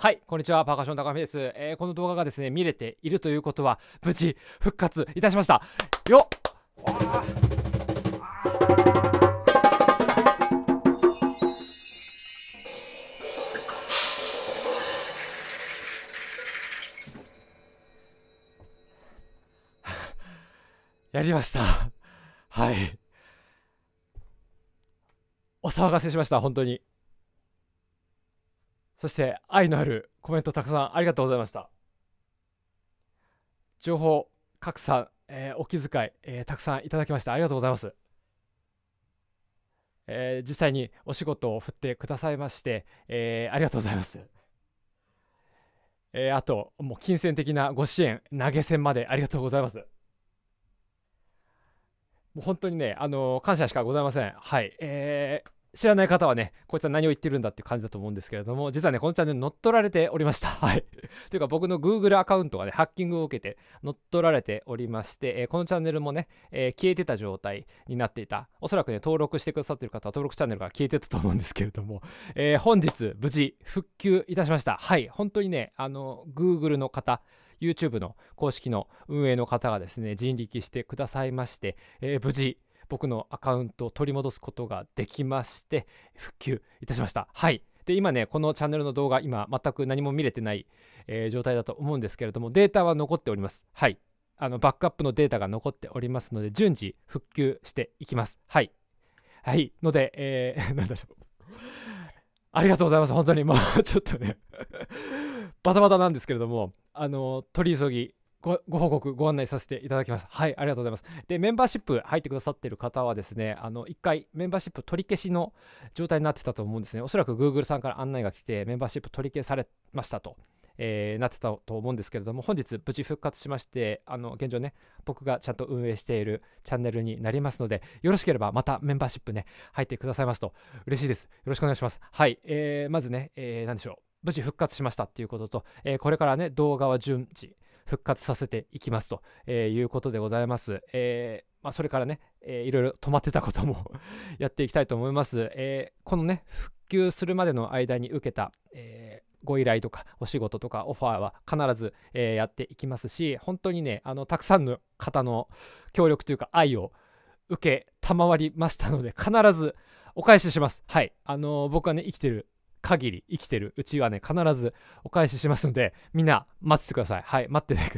はい、こんにちは。パーカッション高見です、えー、この動画がですね、見れているということは、無事復活いたしました。よ やりました。はい。お騒がせしました、本当に。そして愛のあるコメントたくさんありがとうございました情報拡散、えー、お気遣い、えー、たくさんいただきましてありがとうございます、えー、実際にお仕事を振ってくださいまして、えー、ありがとうございます、えー、あともう金銭的なご支援投げ銭までありがとうございますもう本当にね、あのー、感謝しかございません。はい。えー、知らない方はね、こいつは何を言ってるんだって感じだと思うんですけれども、実はね、このチャンネル乗っ取られておりました。はい。というか、僕の Google アカウントがね、ハッキングを受けて乗っ取られておりまして、えー、このチャンネルもね、えー、消えてた状態になっていた。おそらくね、登録してくださってる方は登録チャンネルが消えてたと思うんですけれども、えー、本日、無事、復旧いたしました。はい。本当にね、あの、Google の方、YouTube の公式の運営の方がですね、人力してくださいまして、え無事、僕のアカウントを取り戻すことができまして復旧いたしましたはいで今ねこのチャンネルの動画今全く何も見れてない、えー、状態だと思うんですけれどもデータは残っておりますはいあのバックアップのデータが残っておりますので順次復旧していきますはいはいので、えー、なんだろうありがとうございます。本当にもうちょっとねバタバタなんですけれども、あの、取り急ぎ、ごご報告、ご案内させていただきます。はい、ありがとうございます。で、メンバーシップ入ってくださってる方はですね、あの、1回メンバーシップ取り消しの状態になってたと思うんですね。おそらく Google さんから案内が来て、メンバーシップ取り消されましたと、えー、なってたと思うんですけれども、本日無事復活しまして、あの、現状ね、僕がちゃんと運営しているチャンネルになりますので、よろしければまたメンバーシップね、入ってくださいますと嬉しいです。よろしくお願いします。はい、えー、まずね、えー、何でしょう。無事復活しましたっていうことと、えー、これからね、動画は順次、復活させていきますと、えいうことでございます。えー、まあ、それからね、えー、いろいろ止まってたことも やっていきたいと思います。えー、このね、復旧するまでの間に受けた、えー、ご依頼とかお仕事とかオファーは必ず、えー、やっていきますし、本当にね、あのたくさんの方の協力というか愛を受け賜りましたので、必ずお返しします。はい。あの僕はね、生きてる限り生きてるうちはね必ずお返ししますのでみんな待っててくださいはい待ってて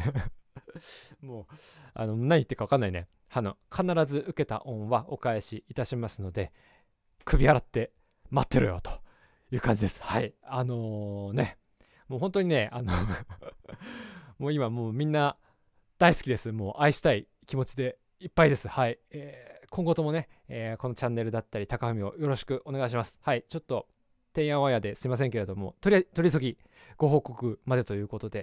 もうあの何言ってか分かんないねあの必ず受けた恩はお返しいたしますので首洗って待ってろよという感じですはいあのー、ねもう本当にねあの もう今もうみんな大好きですもう愛したい気持ちでいっぱいですはい、えー、今後ともね、えー、このチャンネルだったり高文をよろしくお願いしますはいちょっとてんやわやですいませんけれども取り取り急ぎご報告までということで